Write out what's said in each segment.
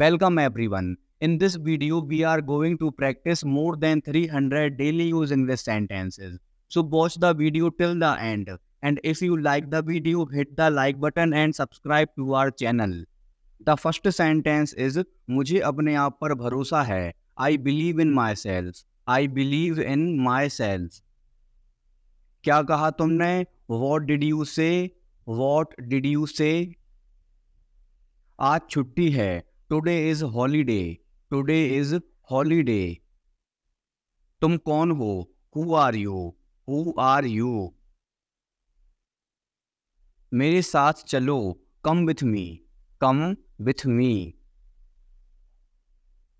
Welcome everyone. In this video, we are going to practice more than 300 daily use English sentences. So watch the video till the end. And if you like the video, hit the like button and subscribe to our channel. The first sentence is मुझे अपने आप पर भरोसा है I believe in myself. I believe in myself. क्या कहा तुमने What did you say? What did you say? आज छुट्टी है today is holiday today is holiday तुम कौन हो who are you who are you मेरे साथ चलो come with me come with me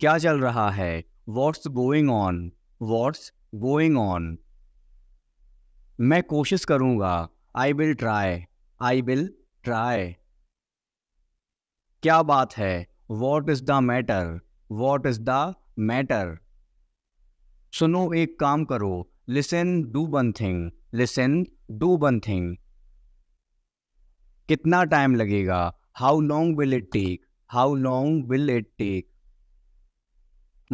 क्या चल रहा है what's going on what's going on मैं कोशिश करूंगा I will try I will try क्या बात है what is the matter what is the matter सुनो एक काम करो listen do one thing listen do one thing कितना टाइम लगेगा how long will it take how long will it take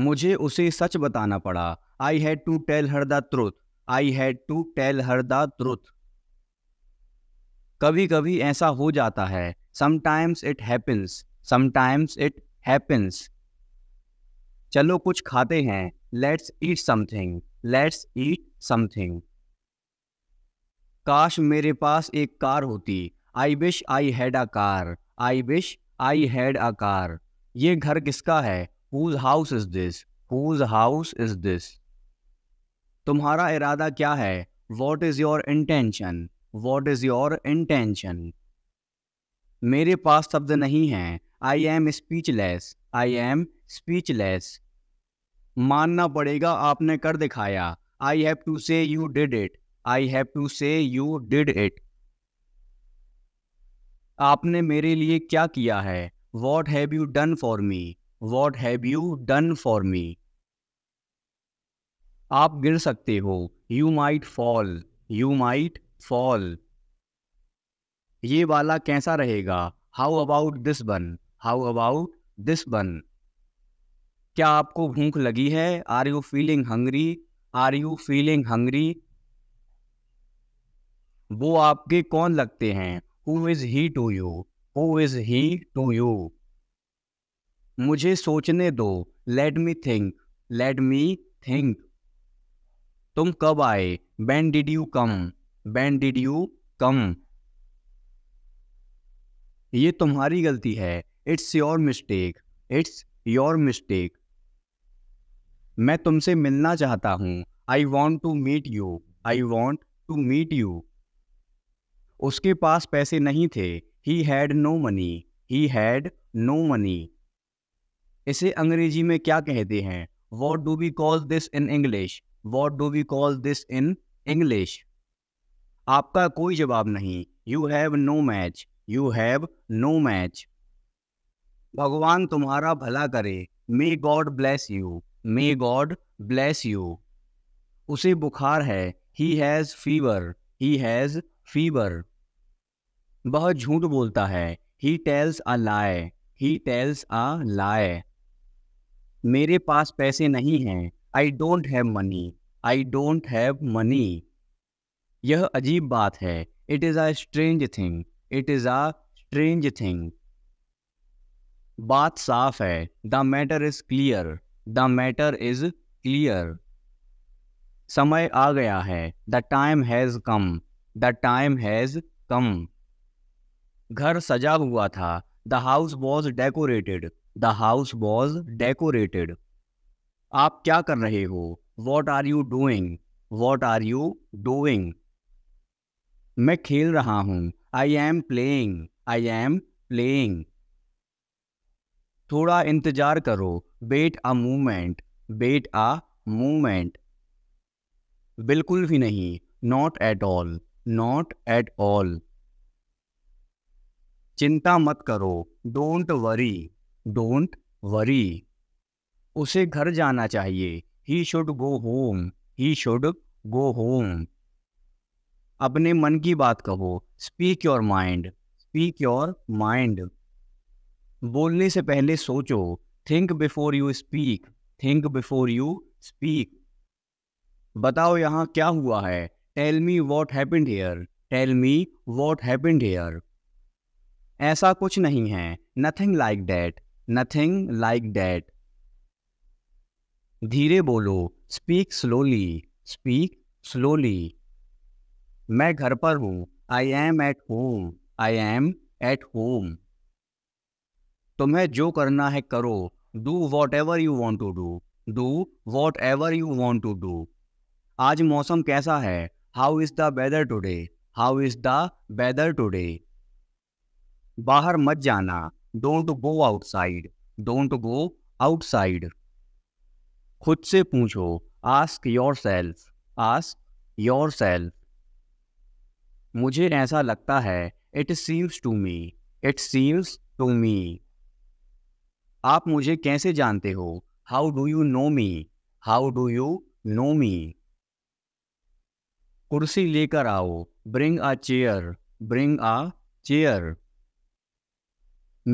मुझे उसे सच बताना पड़ा I had to tell her the truth I had to tell her the truth कभी कभी ऐसा हो जाता है sometimes it happens sometimes it happens चलो कुछ खाते हैं let's eat something let's eat something काश मेरे पास एक कार होती I wish I had a car I wish I had a car ये घर किसका है whose house is this whose house is this तुम्हारा इरादा क्या है what is your intention what is your intention मेरे पास शब्द नहीं है I am speechless I am speechless मानना पड़ेगा आपने कर दिखाया I have to say you did it I have to say you did it आपने मेरे लिए क्या किया है what have you done for me what have you done for me आप गिर सकते हो you might fall you might fall ये वाला कैसा रहेगा how about this one how about this one क्या आपको भूख लगी है are you feeling hungry are you feeling hungry वो आपके कौन लगते हैं who is he to you who is he to you मुझे सोचने दो let me think let me think तुम कब आए when did you come when did you come ये तुम्हारी गलती है it's your mistake it's your mistake मैं तुमसे मिलना चाहता हूँ I want to meet you I want to meet you उसके पास पैसे नहीं थे he had no money he had no money इसे अंग्रेजी में क्या कहते हैं what do we call this in English what do we call this in English आपका कोई जवाब नहीं you have no match you have no match भगवान तुम्हारा भला करे may God bless you may God bless you उसे बुखार है he has fever he has fever वह झूठ बोलता है ही टेल्स अ लाए ही टेल्स अ लाए मेरे पास पैसे नहीं हैं I don't have money I don't have money यह अजीब बात है it is a strange thing it is a strange thing बात साफ है the matter is clear the matter is clear समय आ गया है the time has come the time has come घर सजा हुआ था the house was decorated the house was decorated आप क्या कर रहे हो what are you doing what are you doing मैं खेल रहा हूं I am playing I am playing थोड़ा इंतजार करो बेट अ मूमेंट बेट अ मूमेंट बिल्कुल भी नहीं not at all not at all चिंता मत करो डोंट वरी डोंट वरी उसे घर जाना चाहिए he should go home he should go home अपने मन की बात कहो speak your mind speak your mind बोलने से पहले सोचो think before you speak think before you speak बताओ यहाँ क्या हुआ है tell me what happened here tell me what happened here ऐसा कुछ नहीं है nothing like that nothing like that धीरे बोलो स्पीक स्लोली स्पीक स्लोली मैं घर पर हूँ I am at home I am at home तुम्हें जो करना है करो do whatever you want to do do whatever you want to do आज मौसम कैसा है how is the weather today how is the weather today बाहर मत जाना don't go outside don't go outside खुद से पूछो ask yourself ask yourself मुझे ऐसा लगता है it seems to me it seems to me आप मुझे कैसे जानते हो how do you know me how do you know me कुर्सी लेकर आओ bring a chair bring a chair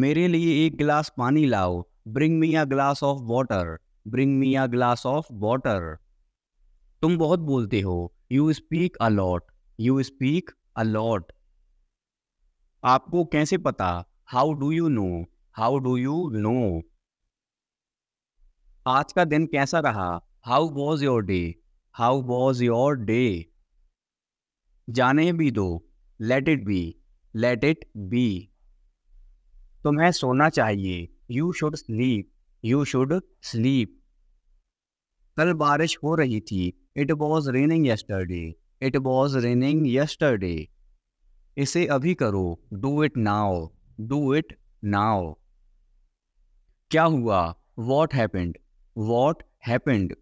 मेरे लिए एक गिलास पानी लाओ bring me a glass of water bring me a glass of water तुम बहुत बोलते हो you speak a lot you speak a lot आपको कैसे पता how do you know how do you know आज का दिन कैसा रहा how was your day how was your day जाने भी दो let it be let it be तुम्हें सोना चाहिए you should sleep you should sleep कल बारिश हो रही थी it was raining yesterday it was raining yesterday इसे अभी करो do it now do it now क्या हुआ वॉट हैपेंड वॉट हैपेंड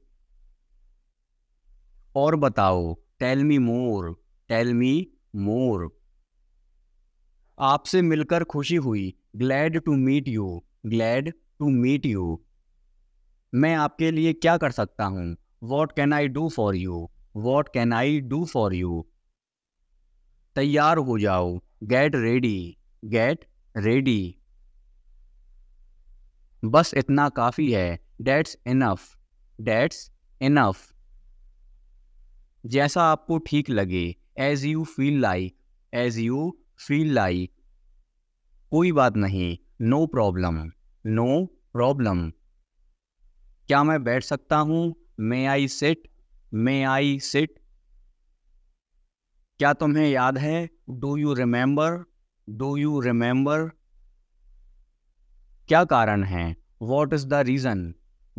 और बताओ टेल मी मोर टेल मी मोर आपसे मिलकर खुशी हुई glad to meet you glad to meet you मैं आपके लिए क्या कर सकता हूँ what can I do for you what can I do for you तैयार हो जाओ गेट रेडी गेट रेडी बस इतना काफ़ी है डेट्स इनफ डेट्स इनफ जैसा आपको ठीक लगे as you feel like as you feel like कोई बात नहीं नो प्रॉब्लम नो प्रॉब्लम क्या मैं बैठ सकता हूँ मे I sit may I sit क्या तुम्हें याद है do you remember do you remember क्या कारण है what is the reason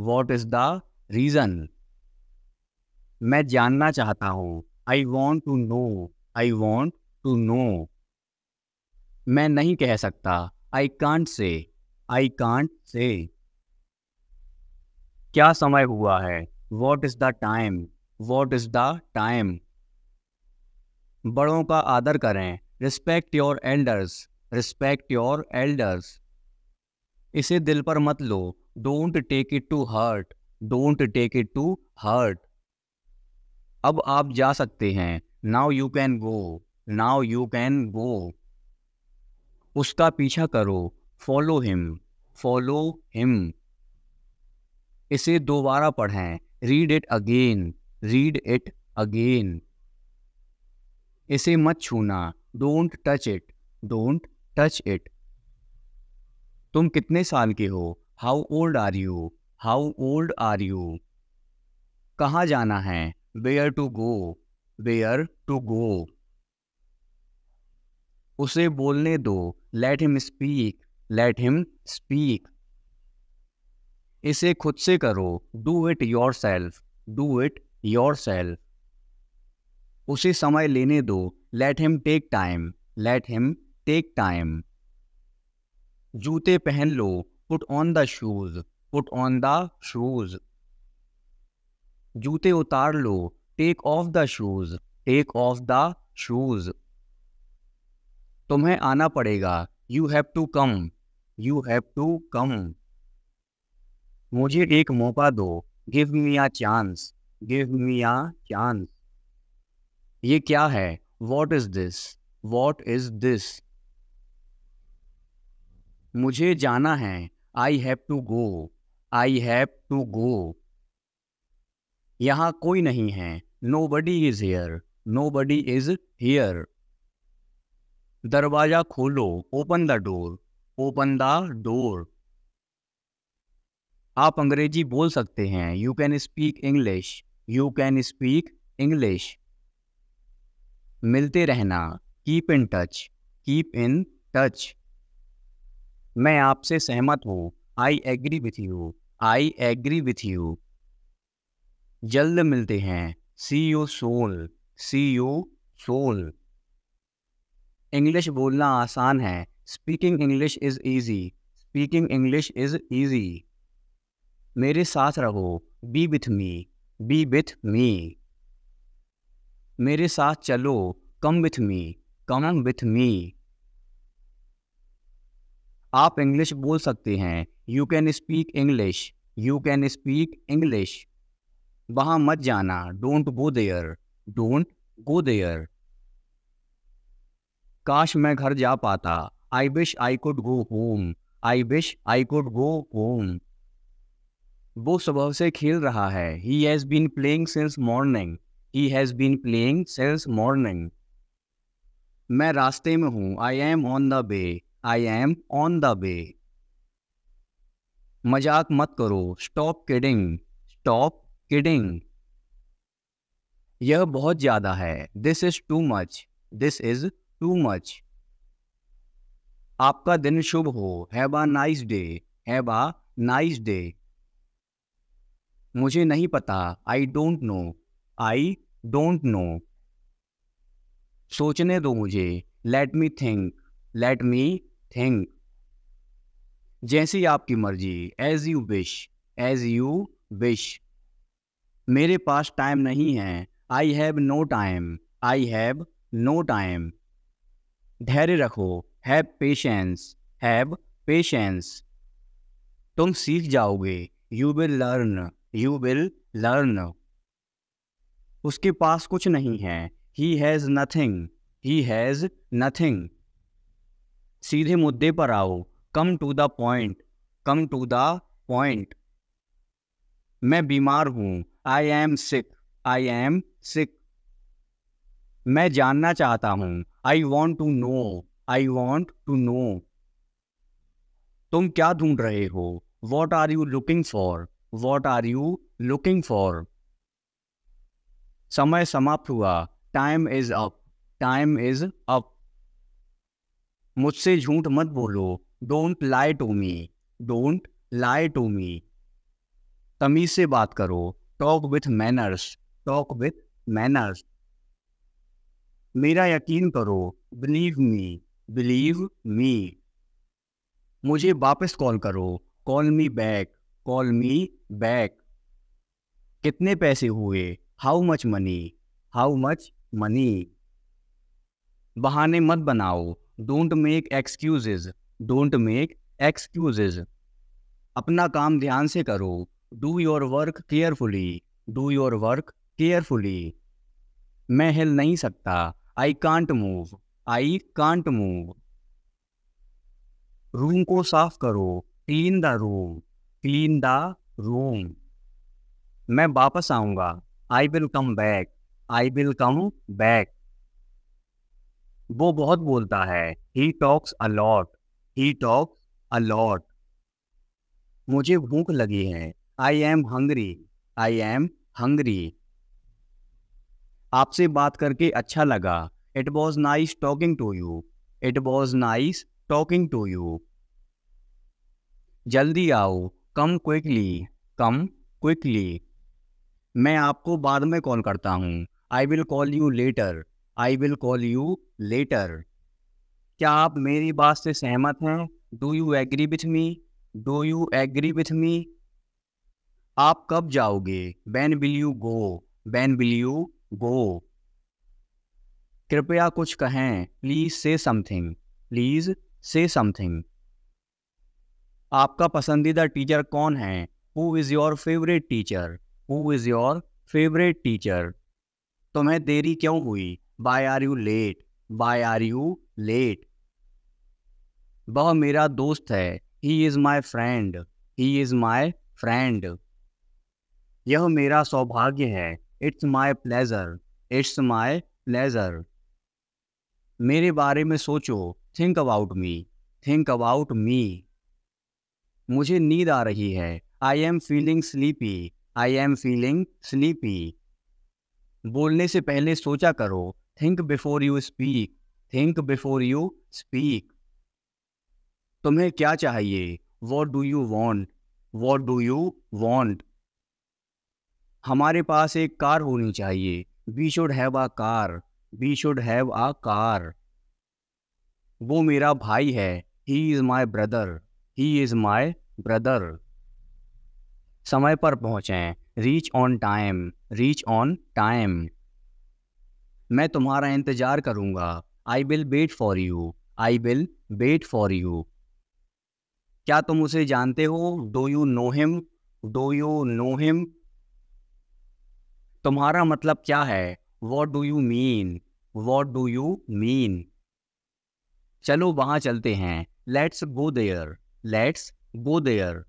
what is the reason मैं जानना चाहता हूं I want to know I want to know मैं नहीं कह सकता I can't say I can't say क्या समय हुआ है what is the time what is the time बड़ों का आदर करें respect your elders respect your elders इसे दिल पर मत लो don't take it to hurt don't take it to hurt अब आप जा सकते हैं now you can go now you can go उसका पीछा करो फॉलो हिम फॉलो हिम इसे दोबारा पढ़ें read it again read it again इसे मत छूना don't touch it don't touch it तुम कितने साल के हो how old are you how old are you कहाँ जाना है where to go where to go उसे बोलने दो let him speak let him speak इसे खुद से करो do it yourself do it yourself उसे समय लेने दो let him take time late him take time जूते पहन लो put on the shoes put on the shoes जूते उतार लो take off the shoes take off the shoes तुम्हें आना पड़ेगा you have to come you have to come मुझे एक मौका दो give me a chance give me a chance ये क्या है what is this what is this मुझे जाना है I have to go I have to go यहां कोई नहीं है nobody is here nobody is here दरवाजा खोलो open the door open the door आप अंग्रेजी बोल सकते हैं you can speak English you can speak English मिलते रहना keep in touch keep in touch मैं आपसे सहमत हूँ I agree with you I agree with you जल्द मिलते हैं see you soon see you soon English बोलना आसान है speaking English is easy speaking English is easy मेरे साथ रहो be with me be with me मेरे साथ चलो come with me come with me आप इंग्लिश बोल सकते हैं you can speak English you can speak English वहां मत जाना don't go there don't go there काश मैं घर जा पाता I wish I could go home I wish I could go home वो सुबह से खेल रहा है he has been playing since morning he has been playing since morning मैं रास्ते में हूं I am on the way I am on the बे मजाक मत करो स्टॉप किडिंग स्टॉप किडिंग यह बहुत ज़्यादा है this is too much this is too much आपका दिन शुभ हो have a nice day have a nice day मुझे नहीं पता I don't know I don't know सोचने दो मुझे let me think let me think जैसी आपकी मर्जी as you wish as you wish मेरे पास टाइम नहीं है I have no time I have no time धैर्य रखो हैव पेशेंस हैव पेशेंस तुम सीख जाओगे you will learn you will learn उसके पास कुछ नहीं है he has nothing he has nothing सीधे मुद्दे पर आओ come to the point come to the point मैं बीमार हूं I am sick I am sick मैं जानना चाहता हूं I want to know I want to know तुम क्या ढूंढ रहे हो what are you looking for what are you looking for समय समाप्त हुआ time is up time is up मुझसे झूठ मत बोलो don't lie to me don't lie to me तमीज से बात करो talk with manners talk with manners मेरा यकीन करो बिलीव मी बिलीव मी मुझे वापस कॉल करो call me back call me back कितने पैसे हुए how much money how much money बहाने मत बनाओ don't make excuses don't make excuses अपना काम ध्यान से करो do your work carefully do your work carefully मैं हिल नहीं सकता I can't move I can't move room को साफ करो clean the room clean the room मैं वापस आऊंगा I will come back I will come back वो बहुत बोलता है he talks a lot he talks a lot मुझे भूख लगी है I am hungry I am hungry आपसे बात करके अच्छा लगा it was nice talking to you it was nice talking to you जल्दी आओ कम क्विकली कम क्विकली मैं आपको बाद में कॉल करता हूँ I will call you later I will call you later क्या आप मेरी बात से सहमत हैं do you agree with me do you agree with me आप कब जाओगे when will you go when will you go कृपया कुछ कहें प्लीज से समथिंग प्लीज से समथिंग आपका पसंदीदा टीचर कौन है who is your favourite teacher who is your favourite teacher तुम्हें देरी क्यों हुई why are you late why are you late वह मेरा दोस्त है he is my friend he is my friend यह मेरा सौभाग्य है it's my pleasure it's my pleasure मेरे बारे में सोचो think about me think about me मुझे नींद आ रही है I am feeling sleepy I am feeling sleepy बोलने से पहले सोचा करो think before you speak think before you speak तुम्हें क्या चाहिए what do you want what do you want हमारे पास एक कार होनी चाहिए we should have a car we should have a car वो मेरा भाई है he is my brother he is my brother समय पर पहुंचे reach on time reach on time मैं तुम्हारा इंतज़ार करूंगा I will wait for you I will wait for you क्या तुम उसे जानते हो do you know him do you know him तुम्हारा मतलब क्या है what do you mean what do you mean चलो वहां चलते हैं let's go there let's go there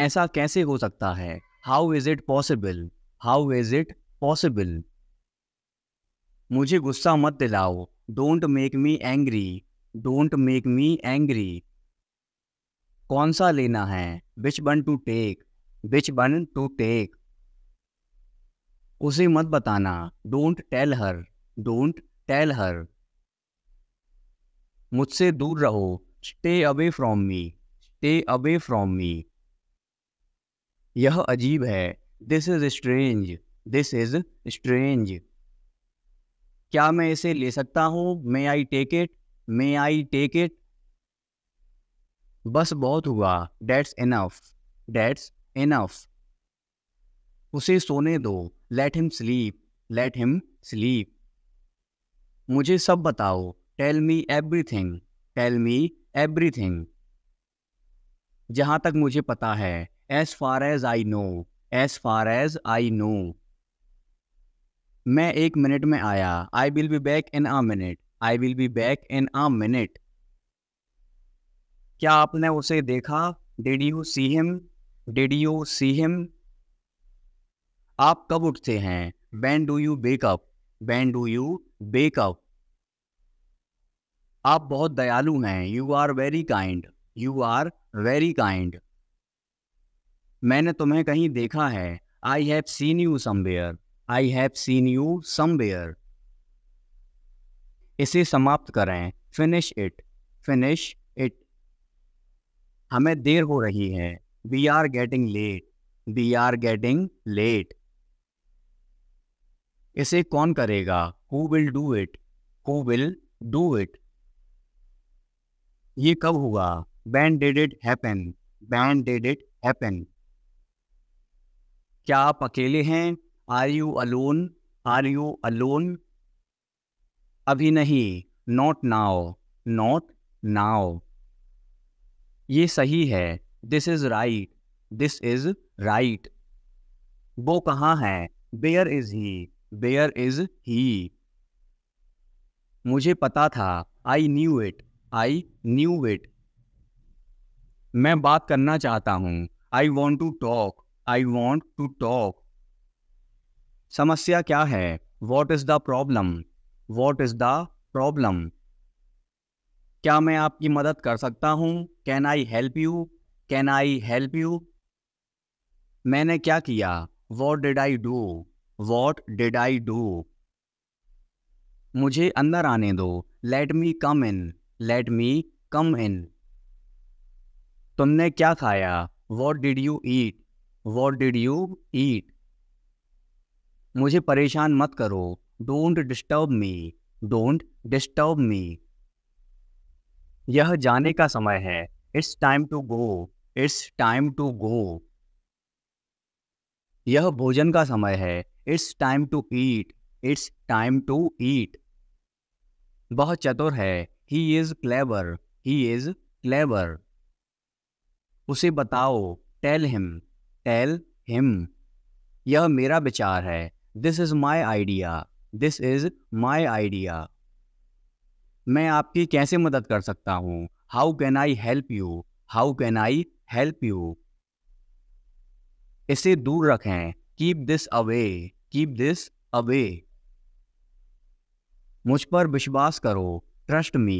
ऐसा कैसे हो सकता है how is it possible how is it possible मुझे गुस्सा मत दिलाओ don't make me angry don't make me angry कौन सा लेना है विच बन टू टेक विच बन टू टेक उसे मत बताना don't tell her don't tell her मुझसे दूर रहो stay away from me stay away from me यह अजीब है this is strange this is strange क्या मैं इसे ले सकता हूं may I take it may I take it बस बहुत हुआ डेट्स इनफ डेट्स इनफ उसे सोने दो let him sleep let him sleep मुझे सब बताओ tell me everything tell me everything जहां तक मुझे पता है as far as I know as far as I know मैं एक मिनट में आया I will be back in a minute I will be back in a minute क्या आपने उसे देखा did you see him did you see him आप कब उठते हैं ban do you wake up when do you wake up आप बहुत दयालु हैं you are very kind you are very kind मैंने तुम्हें कहीं देखा है I have seen you somewhere I have seen you somewhere इसे समाप्त करें फिनिश इट फिनिश इट हमें देर हो रही है we are getting late we are getting late इसे कौन करेगा who will do it who will do it ये कब हुआ when did it happen when did it happen क्या आप अकेले हैं are you alone are you alone अभी नहीं नॉट नाओ नॉट नाउ ये सही है this is right this is right वो कहाँ है where is he where is he मुझे पता था I knew it I knew it मैं बात करना चाहता हूं I want to talk I want to talk समस्या क्या है what is the problem what is the problem क्या मैं आपकी मदद कर सकता हूं can I help you can I help you मैंने क्या किया what did I do what did I do मुझे अंदर आने दो लेट मी कम इन लेट मी कम इन तुमने क्या खाया what did you eat what did you eat मुझे परेशान मत करो don't disturb me don't disturb me यह जाने का समय है it's time to go it's time to go यह भोजन का समय है it's time to eat it's time to eat वह चतुर है he is clever he is clever उसे बताओ टेल हिम टेल हिम यह मेरा विचार है this is my idea this is my idea मैं आपकी कैसे मदद कर सकता हूँ how can I help you how can I help you इसे दूर रखें keep this away keep this away मुझ पर विश्वास करो ट्रस्ट मी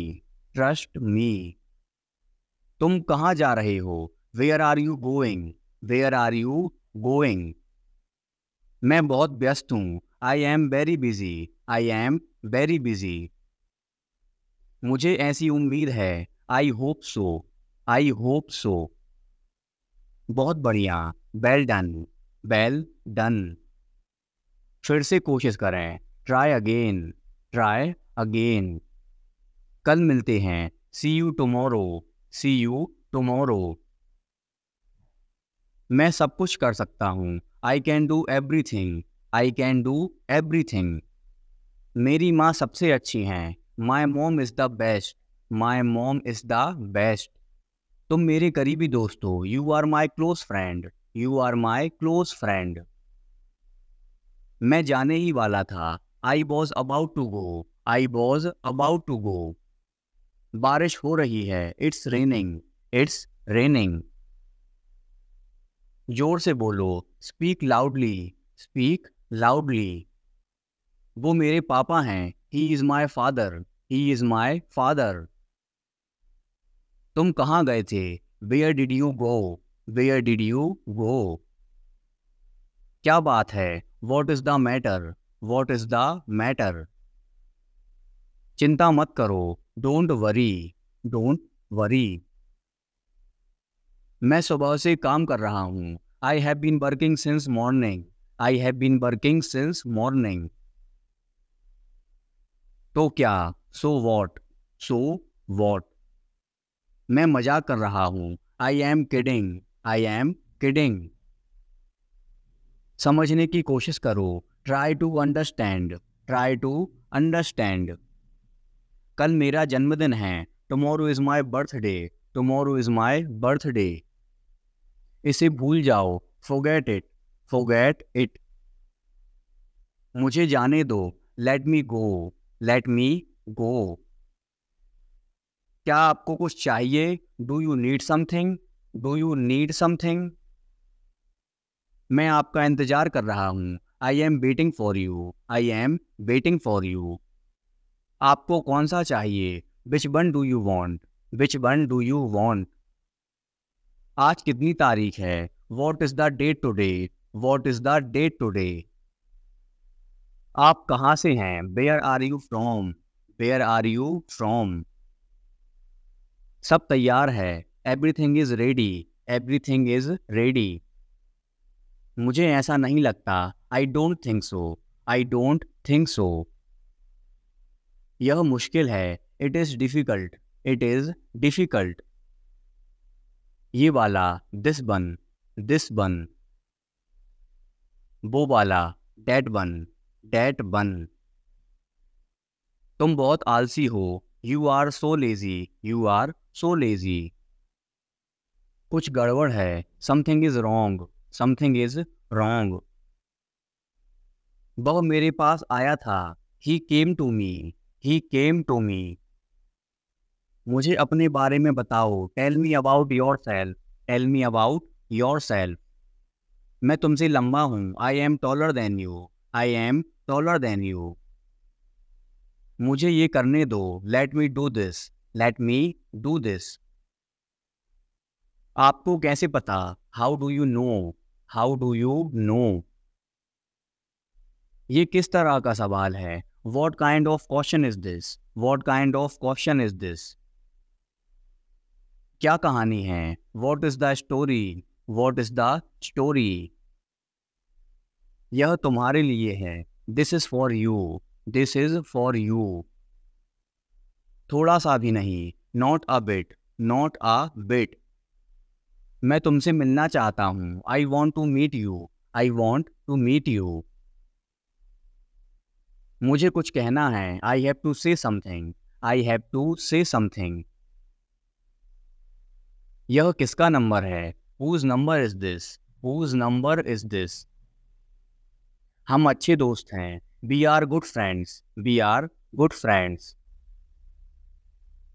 ट्रस्ट मी तुम कहाँ जा रहे हो where are you going where are you going मैं बहुत व्यस्त हूँ I am very busy I am very busy मुझे ऐसी उम्मीद है I hope so I hope so बहुत बढ़िया वेल डन वेल डन फिर से कोशिश करें ट्राई अगेन ट्राई अगेन कल मिलते हैं see you tomorrow see you tomorrow मैं सब कुछ कर सकता हूँ I can do everything I can do everything मेरी माँ सबसे अच्छी हैं माई मोम इज़ द बेस्ट माई मोम इज़ द बेस्ट तुम मेरे करीबी दोस्त हो you are my close friend you are my close friend मैं जाने ही वाला था I was about to go I was about to go बारिश हो रही है इट्स रेनिंग इट्स रेनिंग जोर से बोलो स्पीक लाउडली स्पीक लाउडली वो मेरे पापा हैं he is my father he is my father तुम कहाँ गए थे where did you go where did you go क्या बात है what is the matter what is the matter चिंता मत करो डोंट वरी डोंट वरी मैं सुबह से काम कर रहा हूँ I have been working since morning I have been working since morning तो क्या सो वॉट सो वॉट मैं मजाक कर रहा हूँ I am kidding I am kidding समझने की कोशिश करो try to understand try to understand कल मेरा जन्मदिन है tomorrow is my birthday tomorrow is my birthday इसे भूल जाओ फोगेट इट फोगेट इट मुझे जाने दो लेट मी गो लेट मी गो क्या आपको कुछ चाहिए do you need something do you need something मैं आपका इंतज़ार कर रहा हूं I am waiting for you I am waiting for you आपको कौन सा चाहिए which one do you want which one do you want आज कितनी तारीख है what is the date today what is the date today आप कहाँ से हैं where are you from where are you from सब तैयार है everything is ready everything is ready मुझे ऐसा नहीं लगता I don't think so I don't think so यह मुश्किल है it is difficult it is difficult ये वाला दिस बन दिस बन वो वाला डेट बन डैट बन तुम बहुत आलसी हो you are so lazy you are so lazy कुछ गड़बड़ है something is wrong something is wrong वह मेरे पास आया था ही came to me he came to me मुझे अपने बारे में बताओ tell me about yourself tell me about yourself मैं तुमसे लंबा हूँ I am taller than you I am taller than you मुझे ये करने दो let me do this let me do this आपको कैसे पता how do you know how do you know ये किस तरह का सवाल है what kind of caution is this what kind of caution is this क्या कहानी है what is the story what is the story यह तुम्हारे लिए है this is for you this is for you थोड़ा सा भी नहीं not a bit not a bit मैं तुमसे मिलना चाहता हूँ I want to meet you I want to meet you मुझे कुछ कहना है I have to say something I have to say something यह किसका नंबर है whose number is this whose number is this हम अच्छे दोस्त हैं we are good friends we are good friends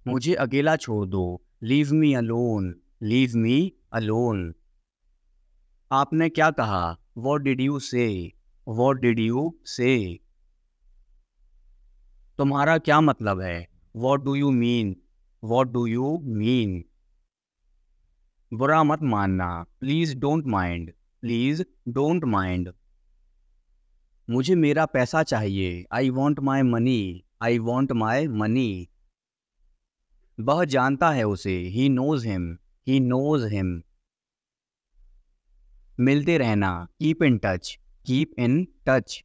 मुझे अकेला छोड़ दो leave me alone leave me alone आपने क्या कहा what did you say what did you say तुम्हारा क्या मतलब है what do you mean what do you mean बुरा मत मानना please don't mind please don't mind मुझे मेरा पैसा चाहिए I want my money I want my money वह जानता है उसे he knows him he knows him मिलते रहना keep in touch keep in touch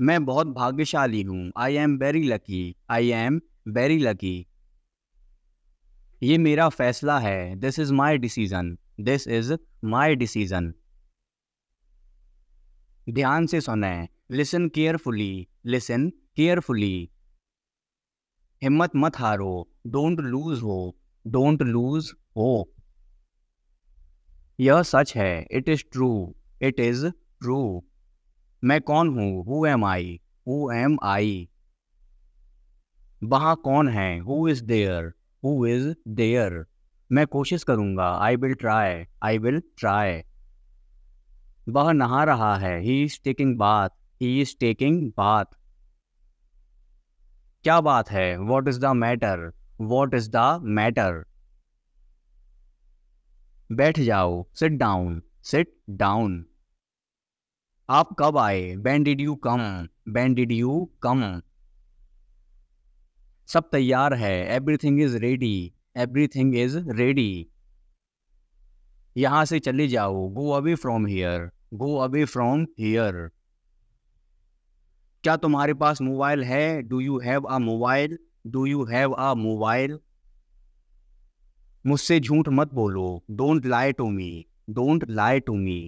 मैं बहुत भाग्यशाली हूँ I am very lucky I am very lucky ये मेरा फैसला है this is my decision this is my decision ध्यान से सुने लिसन केयरफुली लिसन केयरफुली हिम्मत मत हारो don't lose hope don't lose hope यह सच है it is true it is true मैं कौन हूँ who am I who am I वहाँ कौन है who is there who is there मैं कोशिश करूँगा I will try I will try वह नहा रहा है he is taking bath he is taking bath क्या बात है what is the matter what is the matter बैठ जाओ सिट डाउन सिट डाउन आप कब आए when did you come when did you come सब तैयार है everything is ready everything is ready यहां से चले जाओ go away from here go away from here क्या तुम्हारे पास मोबाइल है do you have a mobile do you have a mobile मुझसे झूठ मत बोलो don't lie to me don't lie to me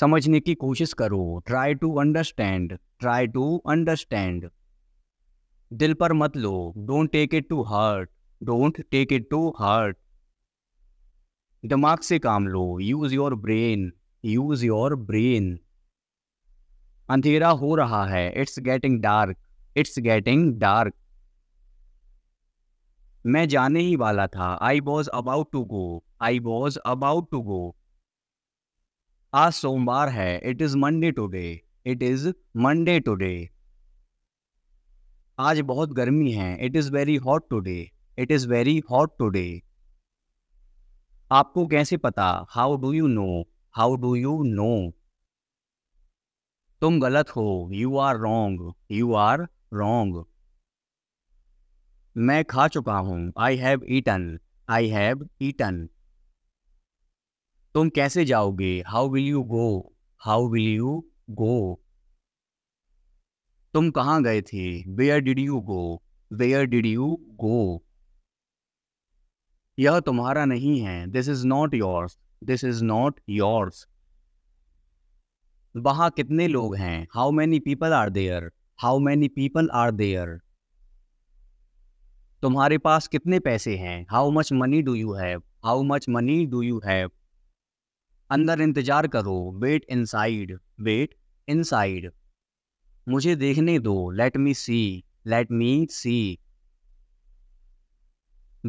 समझने की कोशिश करो try to understand try to understand दिल पर मत लो don't take it to heart don't take it to heart दिमाग से काम लो use your brain use your brain अंधेरा हो रहा है it's getting dark it's getting dark मैं जाने ही वाला था I was about to go I was about to go आज सोमवार है it is Monday today it is Monday today आज बहुत गर्मी है it is very hot today it is very hot today आपको कैसे पता how do you know how do you know तुम गलत हो you are wrong you are wrong मैं खा चुका हूं I have eaten I have eaten तुम कैसे जाओगे how will you go how will you go तुम कहाँ गए थे where did you go where did you go यह तुम्हारा नहीं है this is not yours this is not yours वहां कितने लोग हैं how many people are there how many people are there तुम्हारे पास कितने पैसे हैं how much money do you have how much money do you have अंदर इंतजार करो वेट इनसाइड वेट इनसाइड मुझे देखने दो लेट मी सी लेट मी सी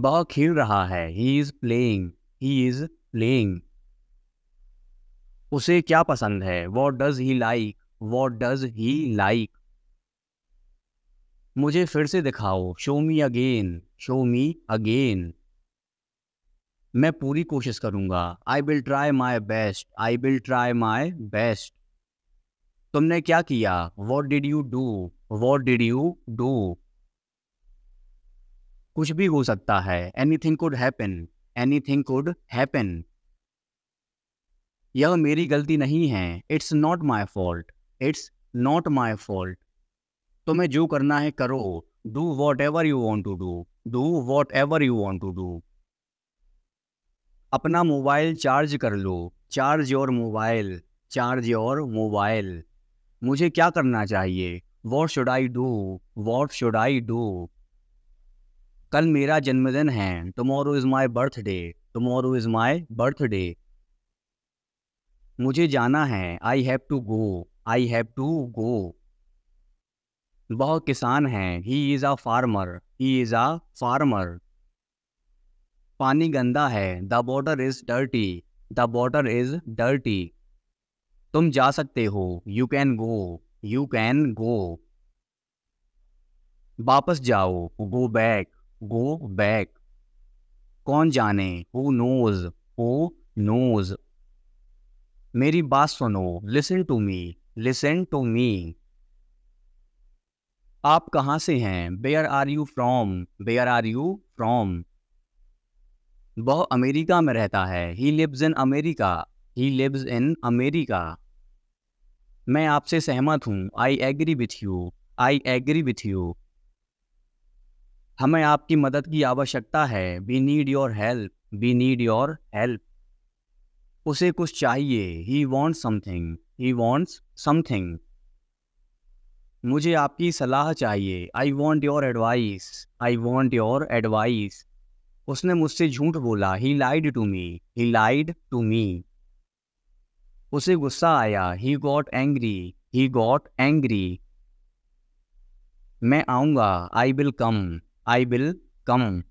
वह खेल रहा है he is playing he is playing उसे क्या पसंद है what does he like what does he like मुझे फिर से दिखाओ show me again show me again मैं पूरी कोशिश करूंगा I will try my best I will try my best तुमने क्या किया what did you do what did you do कुछ भी हो सकता है anything could happen anything could happen यह मेरी गलती नहीं है it's not my fault it's not my fault तुम्हें जो करना है करो do whatever you want to do do whatever you want to do अपना मोबाइल चार्ज कर लो charge your mobile charge your mobile मुझे क्या करना चाहिए what should I do what should I do कल मेरा जन्मदिन है tomorrow is my birthday tomorrow is my birthday मुझे जाना है I have to go I have to go बहुत किसान है he is a farmer he is a farmer पानी गंदा है the water is dirty the water is dirty तुम जा सकते हो you can go you can go वापस जाओ गो बैक गो बैक कौन जाने हु नोज हु नोज मेरी बात सुनो listen to me listen to me आप कहाँ से हैं where are you from where are you from वह अमेरिका में रहता है he lives in America he lives in America मैं आपसे सहमत हूँ I agree with you I agree with you हमें आपकी मदद की आवश्यकता है we need your help we need your help उसे कुछ चाहिए he wants something he wants something मुझे आपकी सलाह चाहिए I want your advice I want your advice उसने मुझसे झूठ बोला ही लाइड to me he light to me उसे गुस्सा आया he got angry he got angry मैं आऊंगा I will come I will come